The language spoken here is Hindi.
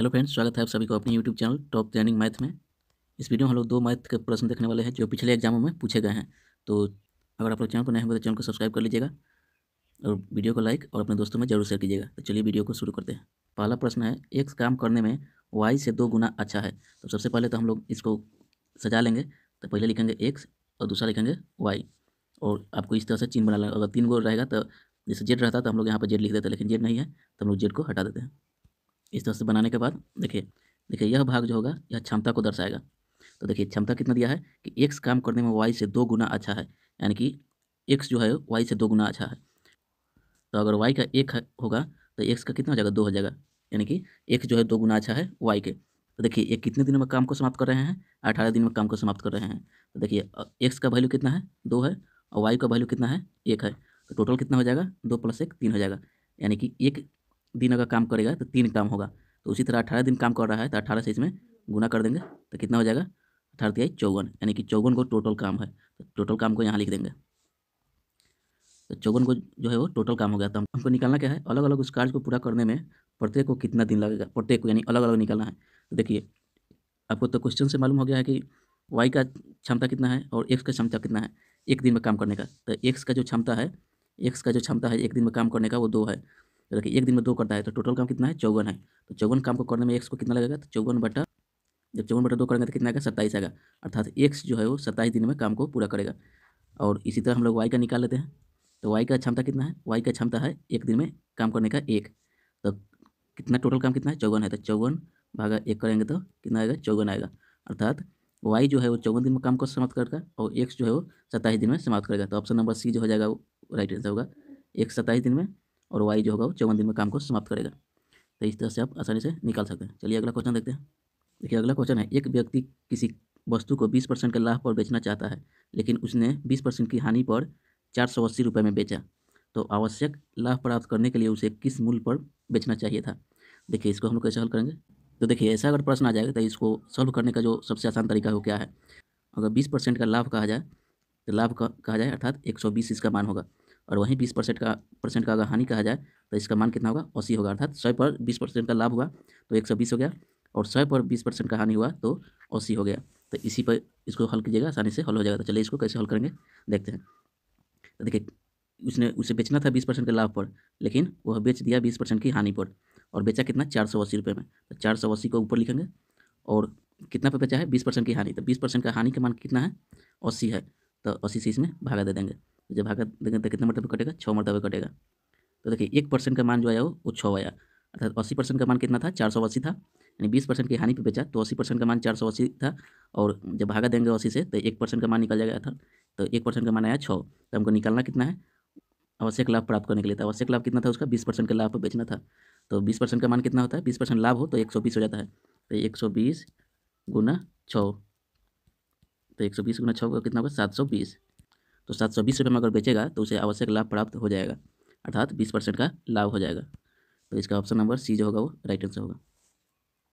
हेलो फ्रेंड्स स्वागत है आप सभी को अपने YouTube channel top training math में इस वीडियो में हम लोग दो मैथ के प्रश्न देखने वाले हैं जो पिछले एग्जामों में पूछे गए हैं तो अगर आप लोग चैनल को नए हो तो चैनल को सब्सक्राइब कर लीजिएगा और वीडियो को लाइक और अपने दोस्तों में जरूर शेयर कीजिएगा तो चलिए वीडियो को शुरू करते हैं पहला प्रश्न है एक काम करने में वाई से दो गुना अच्छा है तो सबसे पहले तो हम लोग इसको सजा लेंगे तो पहले लिखेंगे एक्स और दूसरा लिखेंगे वाई और आपको इस तरह से चिन्ह बना लेंगे अगर तीन गो रहेगा तो जैसे जेड रहता तो हम लोग यहाँ पर जेड लिख देते लेकिन जेड नहीं है तो हम लोग जेड को हटा देते हैं इस तरह से बनाने के बाद देखिए देखिए यह भाग जो होगा यह क्षमता को दर्शाएगा तो देखिए क्षमता कितना दिया है कि एक्स काम करने में वाई से दो गुना अच्छा है यानी कि एक्स जो है वाई से दो गुना अच्छा है तो अगर वाई का एक होगा तो एक्स का कितना हो जाएगा दो हो जाएगा यानी कि एक्स जो है दो गुना अच्छा है वाई के तो देखिए ये कितने दिन में काम को समाप्त कर रहे हैं अठारह दिन में काम को समाप्त कर रहे हैं तो देखिए एक्स का वैल्यू कितना है दो है और वाई का वैल्यू कितना है एक है तो टोटल कितना हो जाएगा दो प्लस एक तीन हो जाएगा यानी कि एक दिन अगर काम करेगा तो तीन काम होगा तो उसी तरह अठारह दिन काम कर रहा है तो अठारह से इसमें गुना कर देंगे तो कितना हो जाएगा अठारह तिहाई चौवन यानी कि चौवन को टोटल काम है तो टोटल काम को यहाँ लिख देंगे तो चौवन को जो है वो टोटल काम हो गया तो हमको निकालना क्या है अलग अलग उस कार्य को पूरा करने में प्रत्येक को कितना दिन लगेगा प्रत्येक को यानी अलग अलग निकालना है तो देखिए आपको तो क्वेश्चन से मालूम हो गया है कि वाई का क्षमता कितना है और एक्स का क्षमता कितना है एक दिन में काम करने का तो एक्स का जो क्षमता है एक्स का जो क्षमता है एक दिन में काम करने का वो दो है तो देखिए एक दिन में दो करता है तो टोटल काम कितना है चौवन है तो चौवन काम को करने में एक्स को कितना लगेगा तो चौवन बटा जब चौवन बटा दो करेंगे तो कितना आएगा सत्ताईस आएगा अर्थात एक्स जो है वो सत्ताईस दिन में काम को पूरा करेगा और इसी तरह हम लोग वाई का निकाल लेते हैं तो वाई का क्षमता कितना है वाई का क्षमता है एक दिन में काम करने का एक तो कितना टोटल काम कितना है चौवन है तो चौवन भागा एक करेंगे तो कितना आएगा चौवन आएगा अर्थात वाई जो है वो चौवन दिन में काम को समाप्त करेगा और एक्स जो है वो सत्ताईस दिन में समाप्त करेगा तो ऑप्शन नंबर सी जो हो जाएगा वो राइट आंसर होगा एक सत्ताईस दिन में और वाई जो होगा वो चौवन दिन में काम को समाप्त करेगा तो इस तरह से आप आसानी से निकाल सकते हैं चलिए अगला क्वेश्चन देखते हैं देखिए अगला क्वेश्चन है एक व्यक्ति किसी वस्तु को बीस परसेंट के लाभ पर बेचना चाहता है लेकिन उसने बीस परसेंट की हानि पर चार सौ अस्सी रुपये में बेचा तो आवश्यक लाभ प्राप्त करने के लिए उसे किस मूल्य पर बेचना चाहिए था देखिए इसको हम लोग कैसे हल करेंगे तो देखिए ऐसा अगर प्रश्न आ जाएगा तो इसको सॉल्व करने का जो सबसे आसान तरीका है वो क्या है अगर बीस परसेंट का लाभ कहा जाए तो लाभ कहा जाए अर्थात एक सौ बीस इसका मान होगा और वहीं बीस परसेंट का परसेंट का अगर हानि कहा जाए तो इसका मान कितना होगा अस्सी होगा अर्थात सौ पर बीस परसेंट का लाभ हुआ तो एक सौ बीस हो गया और सौ पर बीस परसेंट का हानि हुआ तो अस्सी हो गया तो इसी पर इसको हल कीजिएगा आसानी से हल हो जाएगा तो चलिए इसको कैसे हल करेंगे देखते हैं तो देखिए उसने उसे बेचना था बीस परसेंट के लाभ पर लेकिन वह बेच दिया बीस परसेंट की हानि पर और बेचा कितना चार सौ अस्सी रुपये में तो चार सौ अस्सी को ऊपर लिखेंगे और कितना पे बेचा है बीस परसेंट की हानि तो बीस परसेंट का हानि का मान कितना है अस्सी है तो अस्सी से इसमें भागा दे देंगे तो जब भागा देखेंगे तो कितने मरतबे कटेगा छः मरतबे कटेगा तो देखिए एक परसेंट का मान जो आया वो छः आया अर्थात अस्सी परसेंट का मान कितना था चार सौ अस्सी था यानी बीस परसेंट की हानि पे बेचा तो अस्सी परसेंट का मान चार सौ अस्सी था और जब भागा देंगे अस्सी से तो एक परसेंट का मान निकल जाएगा था तो एक परसेंट का मान आया छः तो हमको निकालना कितना है आवश्यक लाभ प्राप्त करने के लिए था आवश्यक लाभ कितना था उसका बीस परसेंट का लाभ पर बेचना था तो बीस परसेंट का मान कितना होता है बीस परसेंट लाभ हो तो एक सौ बीस हो जाता है तो एक सौ बीस गुना छः तो एक सौ बीस गुना छः कितना होगा सात सौ बीस तो सात सौ बीस रुपये में अगर बेचेगा तो उसे आवश्यक लाभ प्राप्त हो जाएगा अर्थात बीस परसेंट का लाभ हो जाएगा तो इसका ऑप्शन नंबर सी जो होगा वो राइट आंसर होगा